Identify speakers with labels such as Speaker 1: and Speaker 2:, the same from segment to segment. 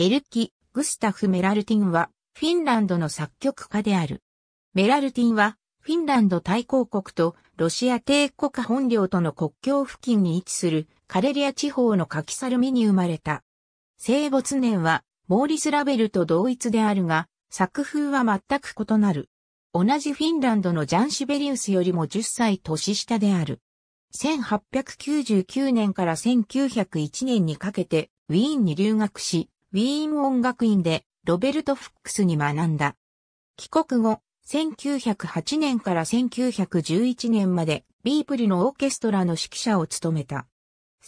Speaker 1: エルキ・グスタフ・メラルティンは、フィンランドの作曲家である。メラルティンは、フィンランド大公国とロシア帝国本領との国境付近に位置するカレリア地方のカキサルミに生まれた。生没年は、モーリス・ラベルと同一であるが、作風は全く異なる。同じフィンランドのジャン・シベリウスよりも10歳年下である。1899年から1901年にかけてウィーンに留学し、ウィーン音楽院でロベルト・フックスに学んだ。帰国後、1908年から1911年までビープルのオーケストラの指揮者を務めた。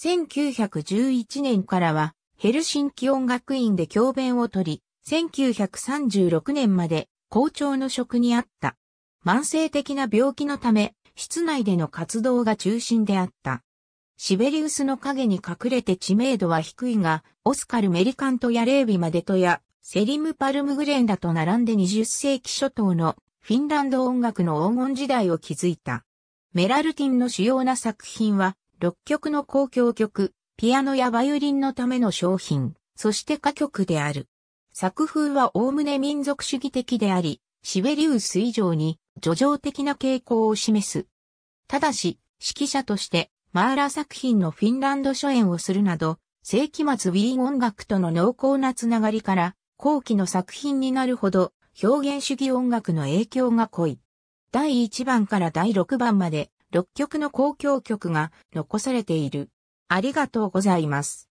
Speaker 1: 1911年からはヘルシンキ音楽院で教鞭を取り、1936年まで校長の職にあった。慢性的な病気のため、室内での活動が中心であった。シベリウスの影に隠れて知名度は低いが、オスカル・メリカントやレービ・マデトや、セリム・パルムグレンだと並んで20世紀初頭のフィンランド音楽の黄金時代を築いた。メラルティンの主要な作品は、6曲の公共曲、ピアノやバイオリンのための商品、そして歌曲である。作風は概ね民族主義的であり、シベリウス以上に、叙情的な傾向を示す。ただし、指揮者として、マーラ作品のフィンランド初演をするなど、世紀末ウィーン音楽との濃厚なつながりから、後期の作品になるほど、表現主義音楽の影響が濃い。第1番から第6番まで、6曲の交響曲が残されている。ありがとうございます。